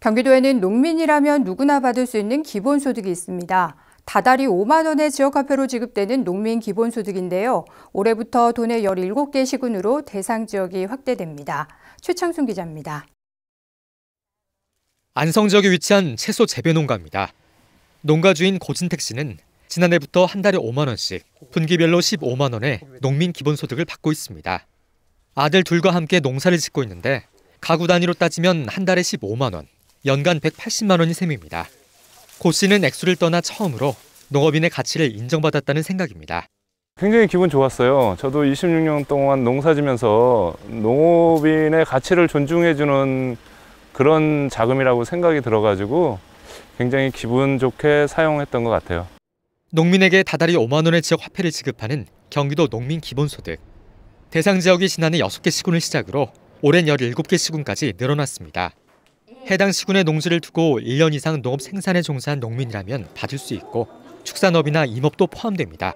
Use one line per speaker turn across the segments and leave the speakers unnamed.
경기도에는 농민이라면 누구나 받을 수 있는 기본소득이 있습니다. 다달이 5만 원의 지역화폐로 지급되는 농민 기본소득인데요. 올해부터 도내 17개 시군으로 대상 지역이 확대됩니다. 최창순 기자입니다.
안성 지역에 위치한 채소 재배 농가입니다. 농가 주인 고진택 씨는 지난해부터 한 달에 5만 원씩 분기별로 15만 원의 농민 기본소득을 받고 있습니다. 아들 둘과 함께 농사를 짓고 있는데 가구 단위로 따지면 한 달에 15만 원, 연간 180만 원이 셈입니다. 고 씨는 액수를 떠나 처음으로 농업인의 가치를 인정받았다는 생각입니다.
굉장히 기분 좋았어요. 저도 26년 동안 농사지면서 농업인의 가치를 존중해주는 그런 자금이라고 생각이 들어가지고 굉장히 기분 좋게 사용했던 것 같아요.
농민에게 다달이 5만 원의 지역 화폐를 지급하는 경기도 농민 기본소득. 대상 지역이 지난해 6개 시군을 시작으로 올해 17개 시군까지 늘어났습니다. 해당 시군의 농지를 두고 1년 이상 농업 생산에 종사한 농민이라면 받을 수 있고 축산업이나 임업도 포함됩니다.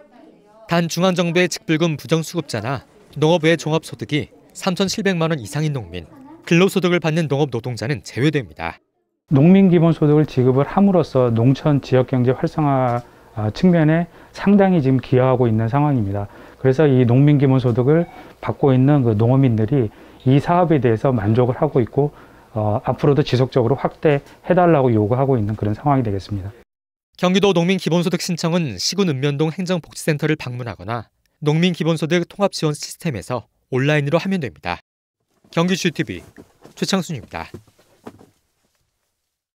단 중앙정부의 직불금 부정수급자나 농업의 종합소득이 3,700만 원 이상인 농민, 근로소득을 받는 농업 노동자는 제외됩니다.
농민 기본소득을 지급을 함으로써 농촌 지역경제 활성화 아, 측면에 상당히 지금 기여하고 있는 상황입니다. 그래서 이 농민 기본소득을 받고 있는 그 농어민들이 이 사업에 대해서 만족을 하고 있고 어, 앞으로도 지속적으로 확대해달라고 요구하고 있는 그런 상황이 되겠습니다.
경기도 농민기본소득 신청은 시군 읍면동 행정복지센터를 방문하거나 농민기본소득 통합지원 시스템에서 온라인으로 하면 됩니다. 경기주 TV 최창순입니다.